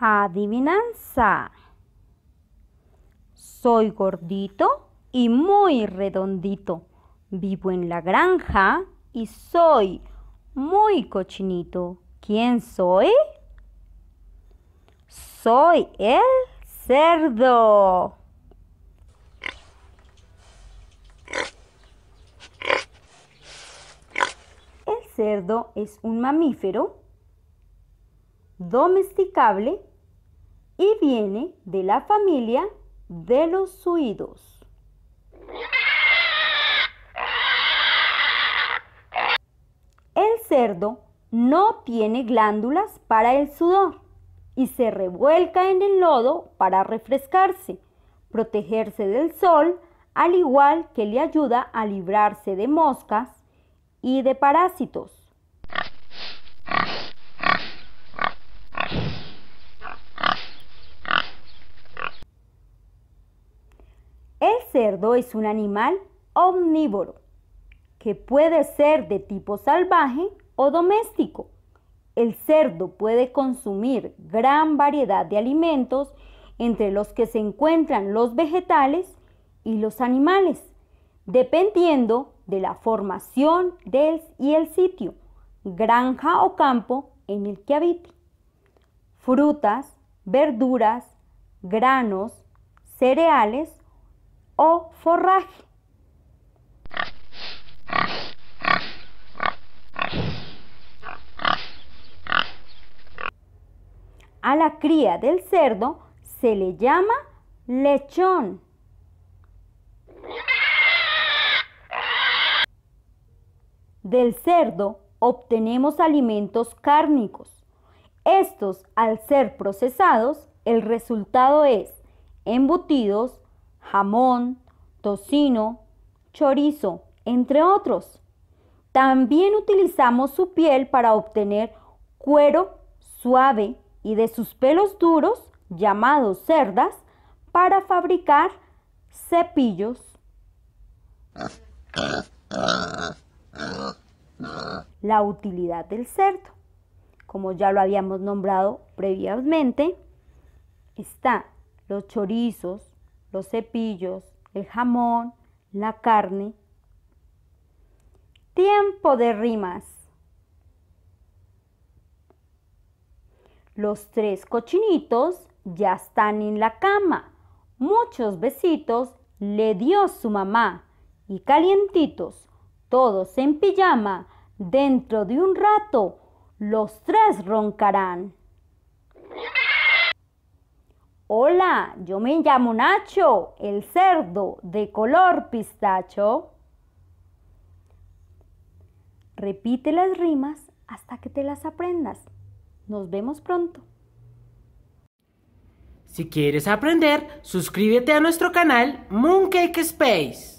Adivinanza. Soy gordito y muy redondito. Vivo en la granja y soy muy cochinito. ¿Quién soy? Soy el cerdo. El cerdo es un mamífero domesticable y viene de la familia de los suidos. El cerdo no tiene glándulas para el sudor y se revuelca en el lodo para refrescarse, protegerse del sol, al igual que le ayuda a librarse de moscas y de parásitos. cerdo es un animal omnívoro que puede ser de tipo salvaje o doméstico. El cerdo puede consumir gran variedad de alimentos entre los que se encuentran los vegetales y los animales, dependiendo de la formación del y el sitio, granja o campo en el que habite. Frutas, verduras, granos, cereales o forraje. A la cría del cerdo se le llama lechón. Del cerdo obtenemos alimentos cárnicos. Estos, al ser procesados, el resultado es embutidos, jamón, tocino, chorizo, entre otros. También utilizamos su piel para obtener cuero suave y de sus pelos duros, llamados cerdas, para fabricar cepillos. La utilidad del cerdo, como ya lo habíamos nombrado previamente, está los chorizos, los cepillos, el jamón, la carne. Tiempo de rimas. Los tres cochinitos ya están en la cama. Muchos besitos le dio su mamá y calientitos, todos en pijama, dentro de un rato los tres roncarán. Hola, yo me llamo Nacho, el cerdo de color pistacho. Repite las rimas hasta que te las aprendas. Nos vemos pronto. Si quieres aprender, suscríbete a nuestro canal Mooncake Space.